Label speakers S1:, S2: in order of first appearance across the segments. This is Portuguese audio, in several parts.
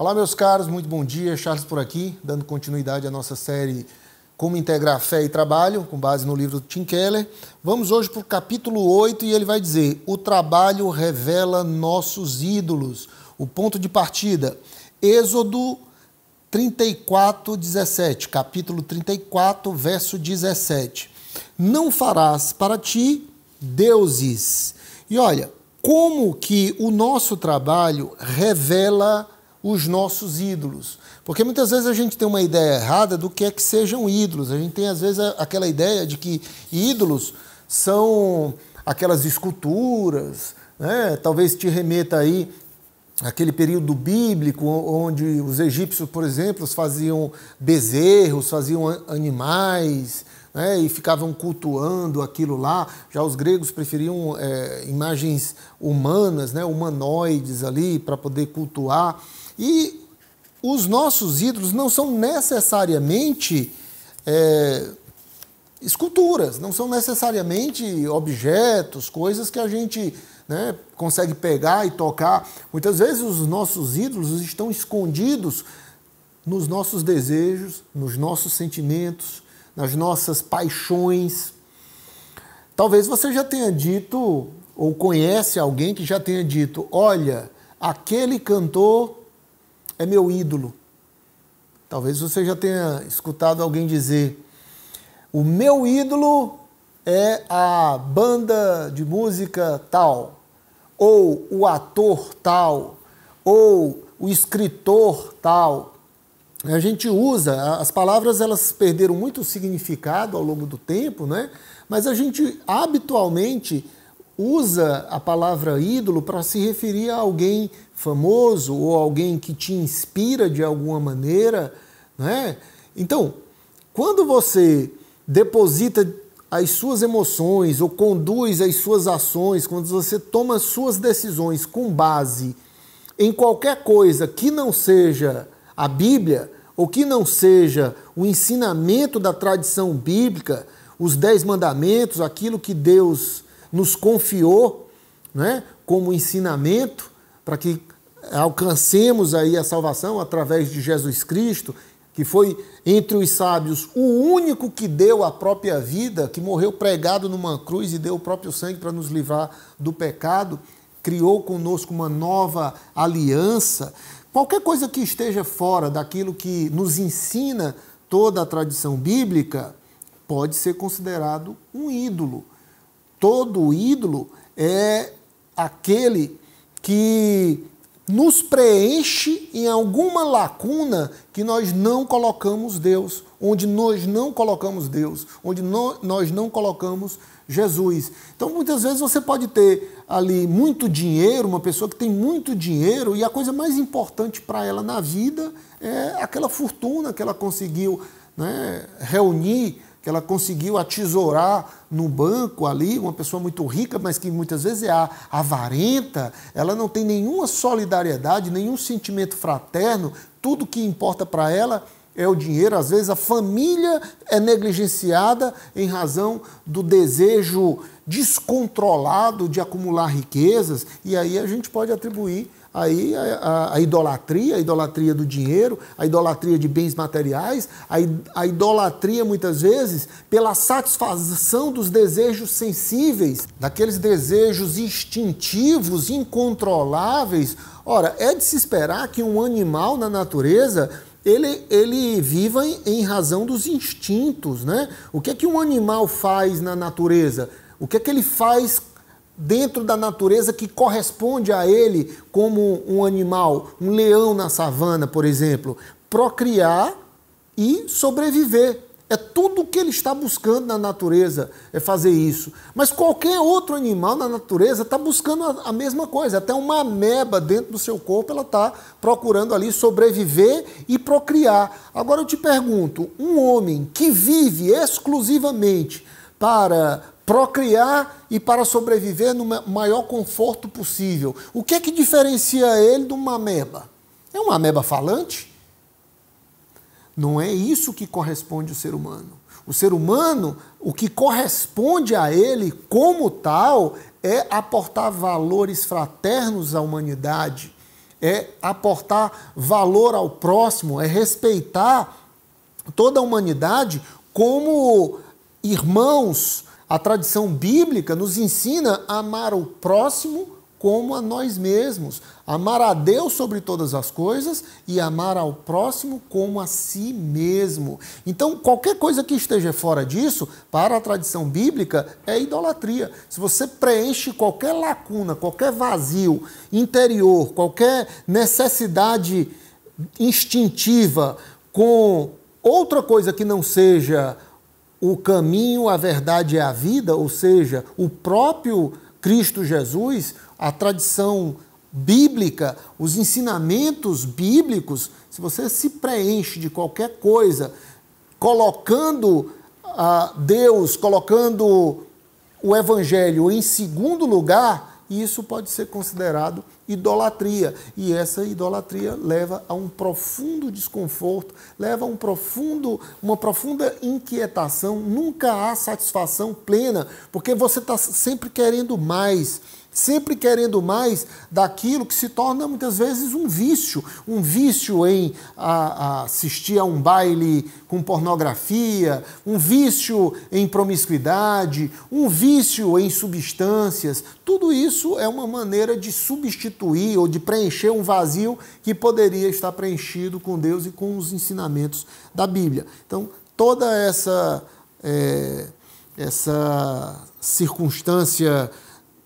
S1: Olá, meus caros, muito bom dia. Charles por aqui, dando continuidade à nossa série Como Integrar Fé e Trabalho, com base no livro do Tim Keller. Vamos hoje para o capítulo 8 e ele vai dizer: O trabalho revela nossos ídolos. O ponto de partida. Êxodo 34, 17. Capítulo 34, verso 17. Não farás para ti deuses. E olha, como que o nosso trabalho revela os nossos ídolos. Porque muitas vezes a gente tem uma ideia errada do que é que sejam ídolos. A gente tem, às vezes, aquela ideia de que ídolos são aquelas esculturas, né? talvez te remeta aí aquele período bíblico onde os egípcios, por exemplo, faziam bezerros, faziam animais, né, e ficavam cultuando aquilo lá. Já os gregos preferiam é, imagens humanas, né, humanoides ali, para poder cultuar. E os nossos ídolos não são necessariamente é, esculturas, não são necessariamente objetos, coisas que a gente né, consegue pegar e tocar. Muitas vezes os nossos ídolos estão escondidos nos nossos desejos, nos nossos sentimentos, nas nossas paixões. Talvez você já tenha dito ou conhece alguém que já tenha dito: olha, aquele cantor é meu ídolo. Talvez você já tenha escutado alguém dizer: o meu ídolo é a banda de música tal, ou o ator tal, ou o escritor tal. A gente usa, as palavras elas perderam muito significado ao longo do tempo, né? mas a gente habitualmente usa a palavra ídolo para se referir a alguém famoso ou alguém que te inspira de alguma maneira, né? Então, quando você deposita as suas emoções ou conduz as suas ações, quando você toma suas decisões com base em qualquer coisa que não seja a Bíblia ou que não seja o ensinamento da tradição bíblica, os dez mandamentos, aquilo que Deus nos confiou né, como ensinamento para que alcancemos aí a salvação através de Jesus Cristo, que foi entre os sábios o único que deu a própria vida, que morreu pregado numa cruz e deu o próprio sangue para nos livrar do pecado, criou conosco uma nova aliança. Qualquer coisa que esteja fora daquilo que nos ensina toda a tradição bíblica pode ser considerado um ídolo. Todo ídolo é aquele que nos preenche em alguma lacuna que nós não colocamos Deus, onde nós não colocamos Deus, onde no, nós não colocamos Jesus. Então, muitas vezes você pode ter ali muito dinheiro, uma pessoa que tem muito dinheiro, e a coisa mais importante para ela na vida é aquela fortuna que ela conseguiu né, reunir que ela conseguiu atesourar no banco ali, uma pessoa muito rica, mas que muitas vezes é avarenta, ela não tem nenhuma solidariedade, nenhum sentimento fraterno, tudo que importa para ela é o dinheiro, às vezes a família é negligenciada em razão do desejo descontrolado de acumular riquezas, e aí a gente pode atribuir aí a, a, a, idolatria, a idolatria do dinheiro, a idolatria de bens materiais, a, a idolatria muitas vezes pela satisfação dos desejos sensíveis, daqueles desejos instintivos, incontroláveis. Ora, é de se esperar que um animal na natureza ele, ele viva em, em razão dos instintos, né? O que é que um animal faz na natureza? O que é que ele faz dentro da natureza que corresponde a ele como um animal, um leão na savana, por exemplo? Procriar e sobreviver. É tudo o que ele está buscando na natureza, é fazer isso. Mas qualquer outro animal na natureza está buscando a, mesma coisa. Até uma ameba dentro do seu corpo, ela está procurando ali sobreviver e procriar. Agora eu te pergunto: um homem que vive exclusivamente para procriar e para sobreviver no maior conforto possível. O que é que diferencia ele de uma ameba? É uma ameba falante? Não é isso que corresponde ao ser humano. O ser humano, o que corresponde a ele como tal, é aportar valores fraternos à humanidade, é aportar valor ao próximo, é respeitar toda a humanidade como irmãos, a tradição bíblica nos ensina a amar o próximo como a nós mesmos, amar a Deus sobre todas as coisas e amar ao próximo como a si mesmo. Então, qualquer coisa que esteja fora disso, para a tradição bíblica, é idolatria. Se você preenche qualquer lacuna, qualquer vazio interior, qualquer necessidade instintiva com outra coisa que não seja o caminho, a verdade e é a vida, ou seja, o próprio Cristo Jesus, a tradição bíblica, os ensinamentos bíblicos, se você se preenche de qualquer coisa, colocando a ah, Deus, colocando o Evangelho em segundo lugar, e isso pode ser considerado idolatria. E essa idolatria leva a um profundo desconforto, leva a um profundo, uma profunda inquietação. Nunca há satisfação plena, porque você está sempre querendo mais sempre querendo mais daquilo que se torna muitas vezes um vício, um vício em a, a assistir a um baile com pornografia, um vício em promiscuidade, um vício em substâncias. Tudo isso é uma maneira de substituir ou de preencher um vazio que poderia estar preenchido com Deus e com os ensinamentos da Bíblia. Então, toda essa é, essa circunstância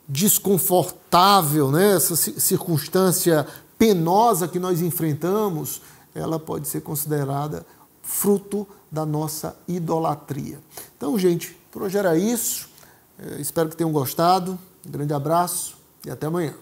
S1: desconfortável, né? essa circunstância penosa que nós enfrentamos, ela pode ser considerada fruto da nossa idolatria. Então, gente, por hoje era isso. É, espero que tenham gostado. Um grande abraço e até amanhã.